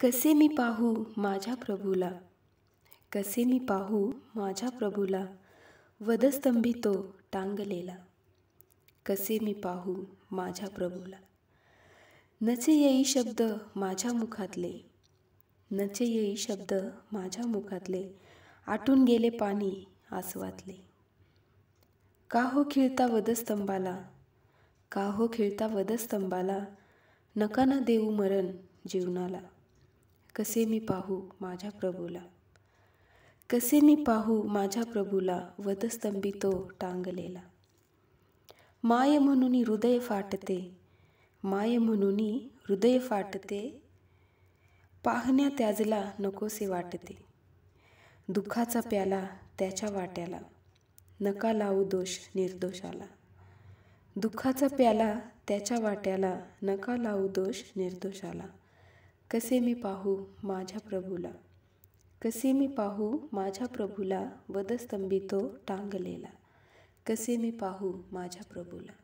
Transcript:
कसे मी पाहू माझ्या प्रभूला कसे मी पाहू माझ्या प्रभूला तो टांगलेला कसे मी पाहू माझ्या प्रभूला नचे येई शब्द माझ्या मुखातले नचे येई शब्द माझ्या मुखातले आटून गेले पाणी आसवातले का हो खिळता वधस्तंभाला का हो खिळता वधस्तंभाला नका ना देऊ मरण जीवनाला कसे मी पाहू माझ्या प्रभूला कसे मी पाहू माझ्या प्रभूला वधस्तंभी तो टांगलेला माय म्हणून हृदय फाटते माय म्हणून हृदय फाटते पाहण्या त्याजला नकोसे वाटते दुःखाचा प्याला त्याच्या वाट्याला नका लावू दोष निर्दोषाला दुःखाचा प्याला त्याच्या वाट्याला नका लावू दोष निर्दोषाला कसे मी पाहू माझ्या प्रभूला कसे मी पाहू माझ्या प्रभूला वधस्तंभी टांगलेला कसे मी पाहू माझ्या प्रभूला